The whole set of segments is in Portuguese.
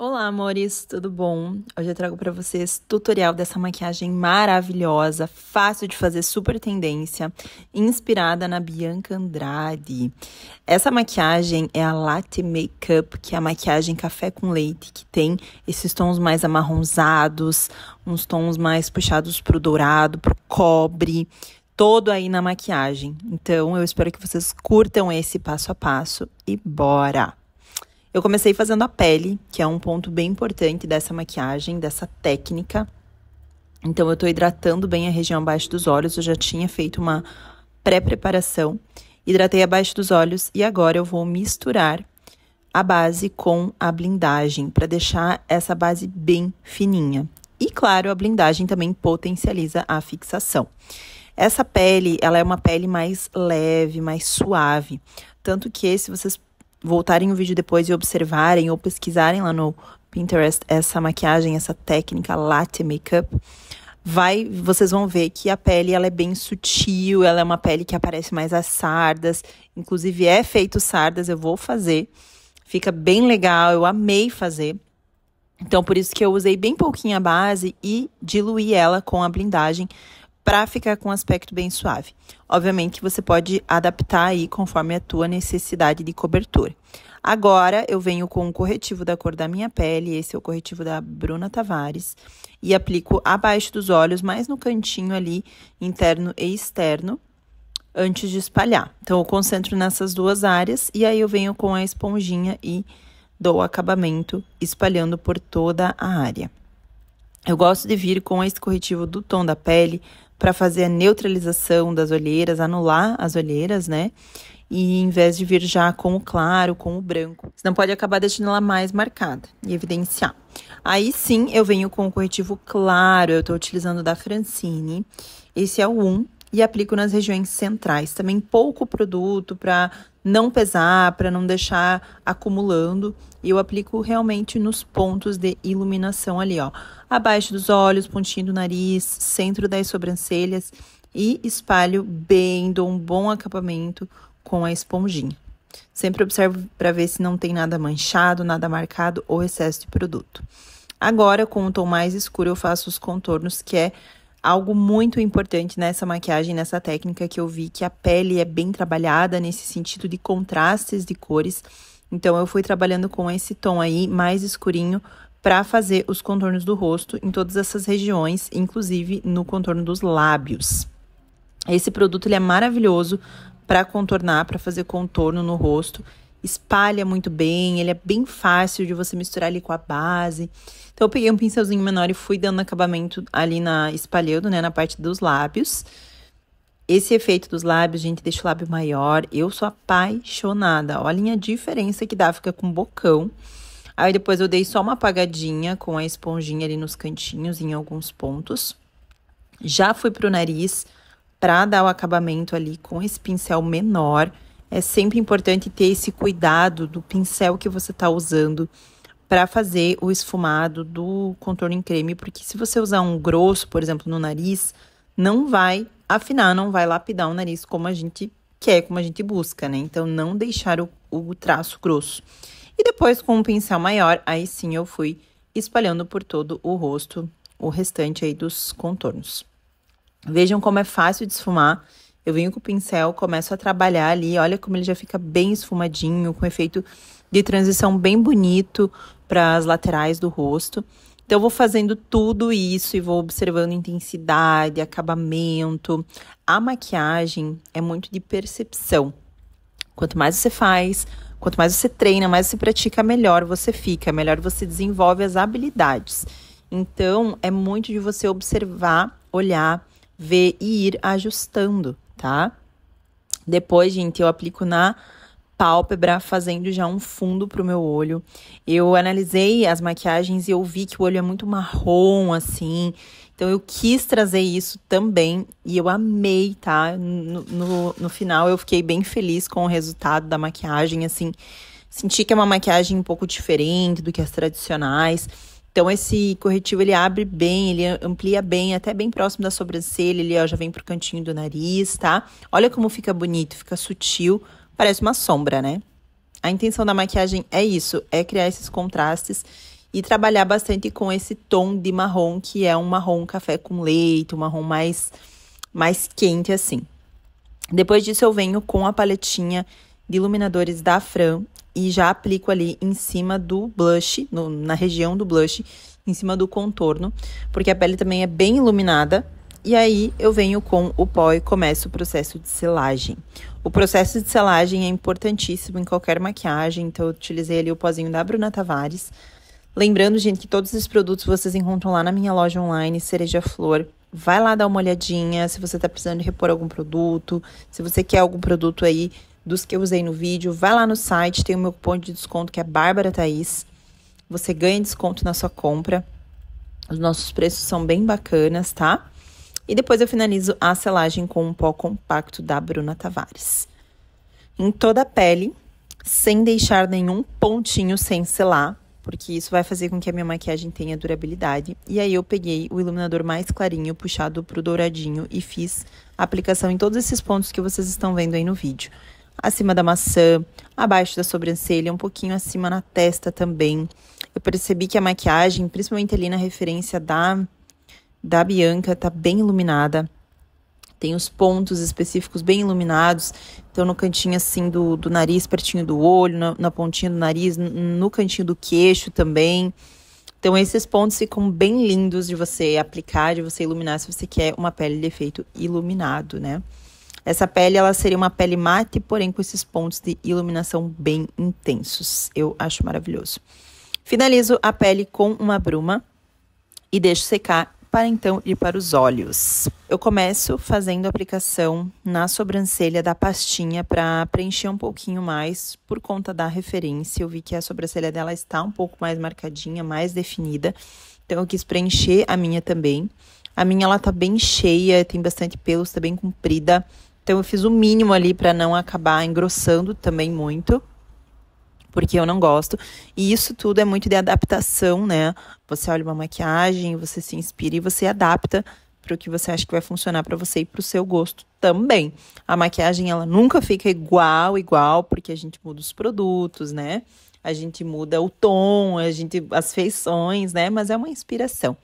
Olá, amores, tudo bom? Hoje eu trago para vocês tutorial dessa maquiagem maravilhosa, fácil de fazer, super tendência, inspirada na Bianca Andrade. Essa maquiagem é a Latte Makeup, que é a maquiagem café com leite, que tem esses tons mais amarronzados, uns tons mais puxados pro dourado, pro cobre, todo aí na maquiagem. Então, eu espero que vocês curtam esse passo a passo e bora! Eu comecei fazendo a pele, que é um ponto bem importante dessa maquiagem, dessa técnica. Então, eu tô hidratando bem a região abaixo dos olhos. Eu já tinha feito uma pré-preparação. Hidratei abaixo dos olhos e agora eu vou misturar a base com a blindagem para deixar essa base bem fininha. E claro, a blindagem também potencializa a fixação. Essa pele, ela é uma pele mais leve, mais suave, tanto que se vocês voltarem o vídeo depois e observarem ou pesquisarem lá no Pinterest essa maquiagem, essa técnica latte makeup, vai, vocês vão ver que a pele ela é bem sutil, ela é uma pele que aparece mais as sardas, inclusive é feito sardas, eu vou fazer. Fica bem legal, eu amei fazer. Então por isso que eu usei bem pouquinho a base e diluí ela com a blindagem para ficar com um aspecto bem suave. Obviamente que você pode adaptar aí conforme a tua necessidade de cobertura. Agora eu venho com o corretivo da cor da minha pele, esse é o corretivo da Bruna Tavares, e aplico abaixo dos olhos, mais no cantinho ali, interno e externo, antes de espalhar. Então eu concentro nessas duas áreas e aí eu venho com a esponjinha e dou acabamento espalhando por toda a área. Eu gosto de vir com esse corretivo do tom da pele para fazer a neutralização das olheiras, anular as olheiras, né? E em vez de vir já com o claro, com o branco, senão pode acabar deixando ela mais marcada e evidenciar. Aí sim eu venho com o corretivo claro, eu estou utilizando da Francine. Esse é o 1 e aplico nas regiões centrais. Também pouco produto para não pesar, para não deixar acumulando. E eu aplico realmente nos pontos de iluminação ali, ó. Abaixo dos olhos, pontinho do nariz, centro das sobrancelhas e espalho bem, dou um bom acabamento com a esponjinha. Sempre observo para ver se não tem nada manchado, nada marcado ou excesso de produto. Agora, com um tom mais escuro, eu faço os contornos, que é algo muito importante nessa maquiagem, nessa técnica que eu vi que a pele é bem trabalhada nesse sentido de contrastes de cores. Então eu fui trabalhando com esse tom aí mais escurinho para fazer os contornos do rosto em todas essas regiões, inclusive no contorno dos lábios. Esse produto ele é maravilhoso para contornar, para fazer contorno no rosto espalha muito bem, ele é bem fácil de você misturar ali com a base. Então eu peguei um pincelzinho menor e fui dando acabamento ali na espalhando, né, na parte dos lábios. Esse efeito dos lábios, gente, deixa o lábio maior. Eu sou apaixonada. Olha a diferença que dá, fica com bocão. Aí depois eu dei só uma apagadinha com a esponjinha ali nos cantinhos, em alguns pontos. Já fui pro nariz pra dar o acabamento ali com esse pincel menor. É sempre importante ter esse cuidado do pincel que você está usando para fazer o esfumado do contorno em creme, porque se você usar um grosso, por exemplo, no nariz, não vai afinar, não vai lapidar o nariz como a gente quer, como a gente busca, né? Então, não deixar o, o traço grosso. E depois, com um pincel maior, aí sim eu fui espalhando por todo o rosto o restante aí dos contornos. Vejam como é fácil de esfumar eu venho com o pincel, começo a trabalhar ali, olha como ele já fica bem esfumadinho, com efeito de transição bem bonito para as laterais do rosto. Então, eu vou fazendo tudo isso e vou observando intensidade, acabamento. A maquiagem é muito de percepção. Quanto mais você faz, quanto mais você treina, mais você pratica, melhor você fica, melhor você desenvolve as habilidades. Então, é muito de você observar, olhar, ver e ir ajustando tá? Depois, gente, eu aplico na pálpebra, fazendo já um fundo pro meu olho. Eu analisei as maquiagens e eu vi que o olho é muito marrom, assim. Então eu quis trazer isso também e eu amei, tá? No, no, no final eu fiquei bem feliz com o resultado da maquiagem, assim. Senti que é uma maquiagem um pouco diferente do que as tradicionais. Então esse corretivo ele abre bem, ele amplia bem, até bem próximo da sobrancelha, ele ó, já vem pro cantinho do nariz, tá? Olha como fica bonito, fica sutil, parece uma sombra, né? A intenção da maquiagem é isso, é criar esses contrastes e trabalhar bastante com esse tom de marrom, que é um marrom café com leite, um marrom mais mais quente assim. Depois disso eu venho com a paletinha de iluminadores da Fran e já aplico ali em cima do blush, no, na região do blush, em cima do contorno, porque a pele também é bem iluminada. E aí eu venho com o pó e começo o processo de selagem. O processo de selagem é importantíssimo em qualquer maquiagem, então eu utilizei ali o pozinho da Bruna Tavares. Lembrando, gente, que todos esses produtos vocês encontram lá na minha loja online, Cereja Flor. Vai lá dar uma olhadinha se você está precisando repor algum produto, se você quer algum produto aí dos que eu usei no vídeo. Vai lá no site, tem o meu cupom de desconto que é Bárbara Thaís. Você ganha desconto na sua compra. Os nossos preços são bem bacanas, tá? E depois eu finalizo a selagem com um pó compacto da Bruna Tavares. Em toda a pele, sem deixar nenhum pontinho sem selar, porque isso vai fazer com que a minha maquiagem tenha durabilidade. E aí eu peguei o iluminador mais clarinho, puxado pro douradinho e fiz a aplicação em todos esses pontos que vocês estão vendo aí no vídeo acima da maçã, abaixo da sobrancelha, um pouquinho acima na testa também. Eu percebi que a maquiagem, principalmente ali na referência da, da Bianca, tá bem iluminada. Tem os pontos específicos bem iluminados. Então, no cantinho assim do, do nariz, pertinho do olho, na, na pontinha do nariz, no cantinho do queixo também. Então, esses pontos ficam bem lindos de você aplicar, de você iluminar, se você quer uma pele de efeito iluminado, né? Essa pele, ela seria uma pele mate, porém com esses pontos de iluminação bem intensos. Eu acho maravilhoso. Finalizo a pele com uma bruma e deixo secar para então ir para os olhos. Eu começo fazendo a aplicação na sobrancelha da pastinha para preencher um pouquinho mais por conta da referência. Eu vi que a sobrancelha dela está um pouco mais marcadinha, mais definida. Então eu quis preencher a minha também. A minha ela tá bem cheia, tem bastante pelos, tá bem comprida. Então eu fiz o mínimo ali para não acabar engrossando também muito, porque eu não gosto. E isso tudo é muito de adaptação, né? Você olha uma maquiagem, você se inspira e você adapta para o que você acha que vai funcionar para você e para o seu gosto também. A maquiagem ela nunca fica igual, igual, porque a gente muda os produtos, né? A gente muda o tom, a gente as feições, né? Mas é uma inspiração.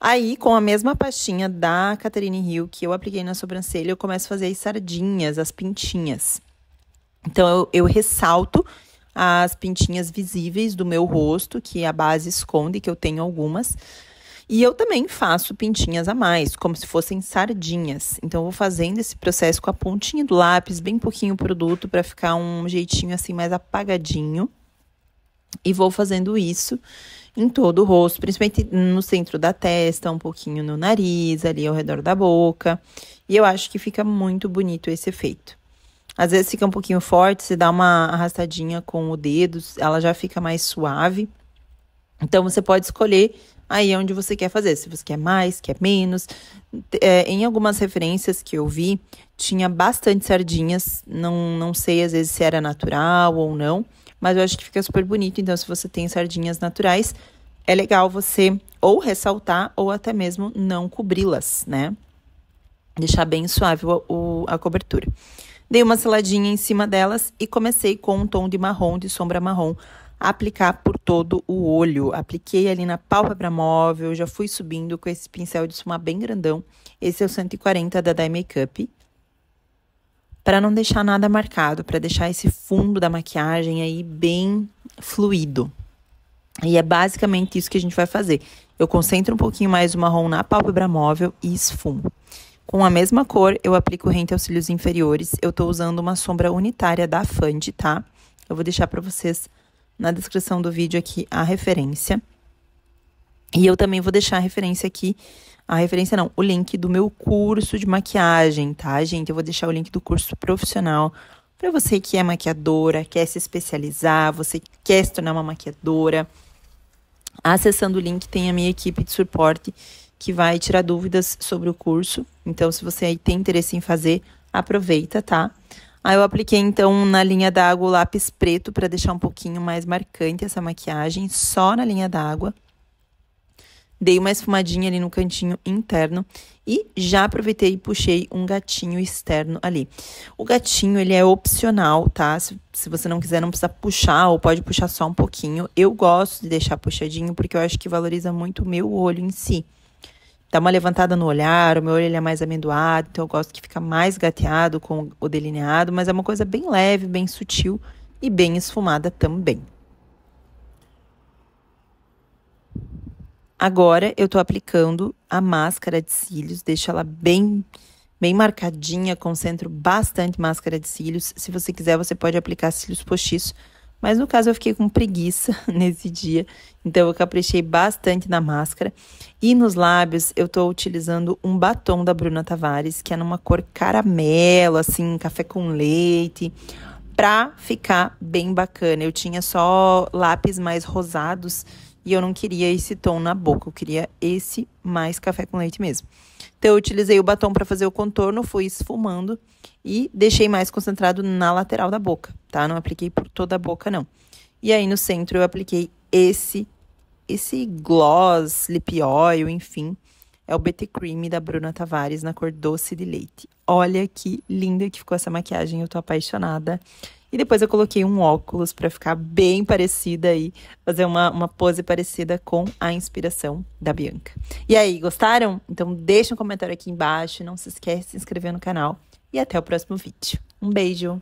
Aí, com a mesma pastinha da Catherine Hill que eu apliquei na sobrancelha, eu começo a fazer as sardinhas, as pintinhas. Então, eu, eu ressalto as pintinhas visíveis do meu rosto, que a base esconde, que eu tenho algumas. E eu também faço pintinhas a mais, como se fossem sardinhas. Então, eu vou fazendo esse processo com a pontinha do lápis, bem pouquinho produto, para ficar um jeitinho assim mais apagadinho. E vou fazendo isso em todo o rosto, principalmente no centro da testa, um pouquinho no nariz, ali ao redor da boca. E eu acho que fica muito bonito esse efeito. Às vezes fica um pouquinho forte, se dá uma arrastadinha com o dedo, ela já fica mais suave. Então você pode escolher aí onde você quer fazer, se você quer mais, quer menos. É, em algumas referências que eu vi, tinha bastante sardinhas, não, não sei às vezes se era natural ou não, mas eu acho que fica super bonito. Então, se você tem sardinhas naturais, é legal você ou ressaltar ou até mesmo não cobri-las, né? Deixar bem suave o, o, a cobertura. Dei uma seladinha em cima delas e comecei com um tom de marrom, de sombra marrom, a aplicar por todo o olho. Apliquei ali na pálpebra móvel, já fui subindo com esse pincel de esfumar bem grandão. Esse é o 140 da Dye Makeup para não deixar nada marcado, para deixar esse fundo da maquiagem aí bem fluido. E é basicamente isso que a gente vai fazer. Eu concentro um pouquinho mais o marrom na pálpebra móvel e esfumo. Com a mesma cor, eu aplico rente aos cílios inferiores. Eu estou usando uma sombra unitária da Fund, tá? Eu vou deixar para vocês na descrição do vídeo aqui a referência. E eu também vou deixar a referência aqui a referência não, o link do meu curso de maquiagem, tá, gente? Eu vou deixar o link do curso profissional para você que é maquiadora, quer se especializar, você quer se tornar uma maquiadora. Acessando o link tem a minha equipe de suporte que vai tirar dúvidas sobre o curso. Então, se você aí tem interesse em fazer, aproveita, tá? Aí eu apliquei então na linha d'água o lápis preto para deixar um pouquinho mais marcante essa maquiagem, só na linha d'água. Dei uma esfumadinha ali no cantinho interno e já aproveitei e puxei um gatinho externo ali. O gatinho, ele é opcional, tá? Se, se você não quiser, não precisa puxar ou pode puxar só um pouquinho. Eu gosto de deixar puxadinho porque eu acho que valoriza muito o meu olho em si. Dá uma levantada no olhar, o meu olho ele é mais amendoado, então eu gosto que fica mais gateado com o delineado, mas é uma coisa bem leve, bem sutil e bem esfumada também. Agora eu tô aplicando a máscara de cílios, deixo ela bem bem marcadinha, concentro bastante máscara de cílios. Se você quiser, você pode aplicar cílios postiços, mas no caso eu fiquei com preguiça nesse dia, então eu caprichei bastante na máscara. E nos lábios eu tô utilizando um batom da Bruna Tavares, que é numa cor caramelo, assim, café com leite pra ficar bem bacana. Eu tinha só lápis mais rosados e eu não queria esse tom na boca, eu queria esse mais café com leite mesmo. Então, eu utilizei o batom para fazer o contorno, fui esfumando e deixei mais concentrado na lateral da boca, tá? Não apliquei por toda a boca, não. E aí, no centro, eu apliquei esse, esse gloss, lip oil, enfim, é o BT Cream da Bruna Tavares na cor doce de leite. Olha que linda que ficou essa maquiagem, eu tô apaixonada. E depois eu coloquei um óculos para ficar bem parecida aí, fazer uma, uma pose parecida com a inspiração da Bianca. E aí, gostaram? Então deixa um comentário aqui embaixo, não se esquece de se inscrever no canal e até o próximo vídeo. Um beijo!